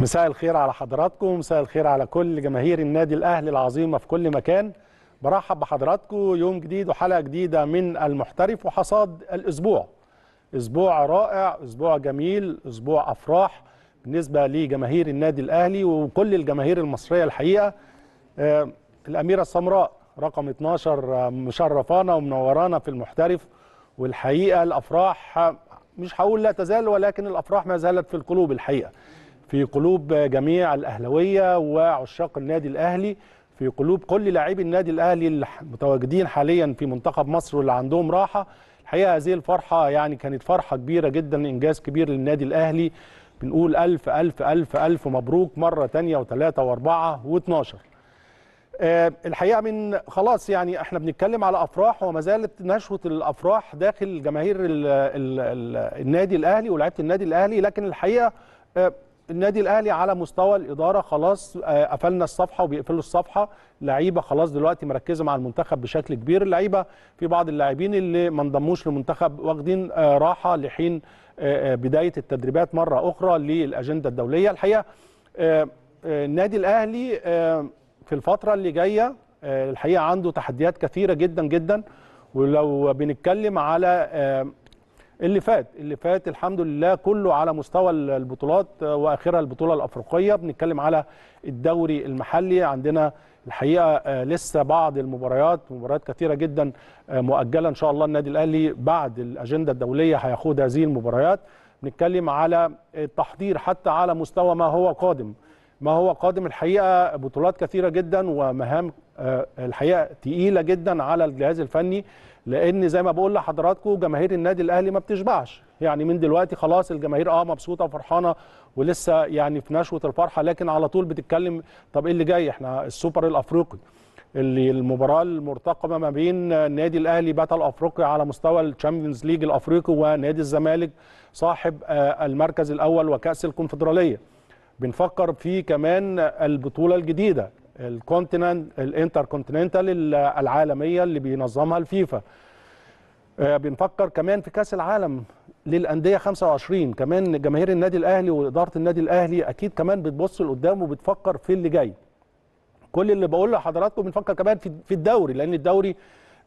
مساء الخير على حضراتكم مساء الخير على كل جماهير النادي الاهلي العظيمه في كل مكان برحب بحضراتكم يوم جديد وحلقه جديده من المحترف وحصاد الاسبوع اسبوع رائع اسبوع جميل اسبوع افراح بالنسبه لجماهير النادي الاهلي وكل الجماهير المصريه الحقيقه آه، الاميره السمراء رقم 12 آه، مشرفانا ومنورانا في المحترف والحقيقه الافراح مش هقول لا تزال ولكن الافراح ما زالت في القلوب الحقيقه في قلوب جميع الأهلوية وعشاق النادي الأهلي في قلوب كل لاعبي النادي الأهلي المتواجدين حاليا في منتخب مصر واللي عندهم راحة الحقيقة هذه الفرحة يعني كانت فرحة كبيرة جدا إنجاز كبير للنادي الأهلي بنقول ألف ألف ألف ألف مبروك مرة تانية وثلاثة وأربعة واثناشر آه، الحقيقه من خلاص يعني احنا بنتكلم على افراح وما زالت نشوه الافراح داخل جماهير النادي الاهلي ولعيبه النادي الاهلي لكن الحقيقه آه، النادي الاهلي على مستوى الاداره خلاص آه، قفلنا الصفحه وبيقفلوا الصفحه لعيبه خلاص دلوقتي مركزه مع المنتخب بشكل كبير اللعيبه في بعض اللاعبين اللي ما انضموش للمنتخب واخدين آه، راحه لحين آه، بدايه التدريبات مره اخرى للاجنده الدوليه الحقيقه النادي الاهلي في الفتره اللي جايه الحقيقه عنده تحديات كثيره جدا جدا ولو بنتكلم على اللي فات اللي فات الحمد لله كله على مستوى البطولات آه، واخرها البطوله الافريقيه بنتكلم على الدوري المحلي عندنا الحقيقه آه، لسه بعض المباريات مباريات كثيره جدا آه، مؤجله ان شاء الله النادي الاهلي بعد الاجنده الدوليه هياخد هذه المباريات بنتكلم على التحضير حتى على مستوى ما هو قادم ما هو قادم الحقيقه بطولات كثيره جدا ومهام آه، الحقيقه تقيله جدا على الجهاز الفني لان زي ما بقول لحضراتكم جماهير النادي الاهلي ما بتشبعش يعني من دلوقتي خلاص الجماهير اه مبسوطه وفرحانه ولسه يعني في نشوه الفرحه لكن على طول بتتكلم طب ايه اللي جاي احنا السوبر الافريقي اللي المباراه المرتقبه ما بين النادي الاهلي بطل افريقيا على مستوى الشامبيونز ليج الافريقي ونادي الزمالك صاحب آه، المركز الاول وكاس الكونفدراليه بنفكر في كمان البطوله الجديده الكونتيننت الانتر كونتيننتال العالميه اللي بينظمها الفيفا آه، بنفكر كمان في كاس العالم للانديه 25 كمان جماهير النادي الاهلي واداره النادي الاهلي اكيد كمان بتبص لقدام وبتفكر في اللي جاي كل اللي بقوله لحضراتكم بنفكر كمان في الدوري لان الدوري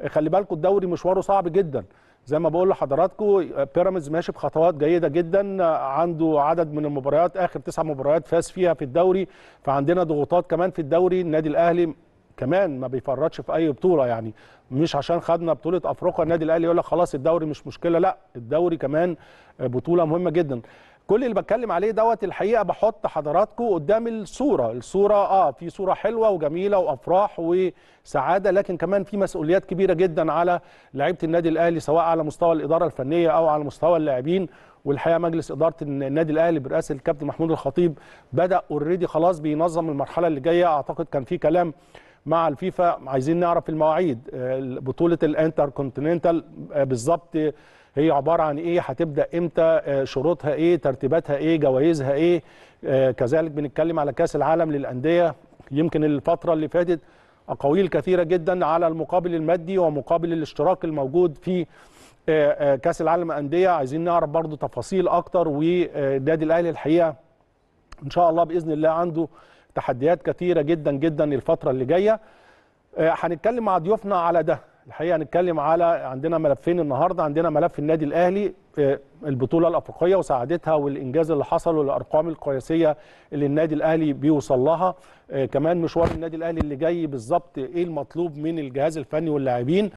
خلي بالكم الدوري مشواره صعب جدا زي ما بقول لحضراتكم بيراميدز ماشي بخطوات جيده جدا عنده عدد من المباريات اخر تسع مباريات فاز فيها في الدوري فعندنا ضغوطات كمان في الدوري النادي الاهلي كمان ما بيفرطش في اي بطوله يعني مش عشان خدنا بطوله افريقيا النادي الاهلي يقول لك خلاص الدوري مش مشكله لا الدوري كمان بطوله مهمه جدا كل اللي بتكلم عليه دوت الحقيقه بحط حضراتكم قدام الصوره الصوره اه في صوره حلوه وجميله وافراح وسعاده لكن كمان في مسؤوليات كبيره جدا على لعيبه النادي الاهلي سواء على مستوى الاداره الفنيه او على مستوى اللاعبين والحقيقه مجلس اداره النادي الاهلي برئاسه الكابتن محمود الخطيب بدا اوريدي خلاص بينظم المرحله اللي جايه اعتقد كان في كلام مع الفيفا عايزين نعرف المواعيد آه، بطوله الانتر كونتيننتال آه، بالظبط هي عباره عن ايه هتبدا امتى آه، شروطها ايه ترتيباتها ايه جوائزها ايه آه، كذلك بنتكلم على كاس العالم للانديه يمكن الفتره اللي فاتت اقاويل كثيره جدا على المقابل المادي ومقابل الاشتراك الموجود في آه، كاس العالم الانديه عايزين نعرف برضو تفاصيل اكتر والنادي الاهلي الحقيقه ان شاء الله باذن الله عنده تحديات كثيره جدا جدا الفتره اللي جايه هنتكلم مع ضيوفنا على ده الحقيقه هنتكلم على عندنا ملفين النهارده عندنا ملف النادي الاهلي آه، البطوله الافريقيه وسعادتها والانجاز اللي حصل والارقام القياسيه اللي النادي الاهلي بيوصل لها آه، كمان مشوار النادي الاهلي اللي جاي بالظبط ايه المطلوب من الجهاز الفني واللاعبين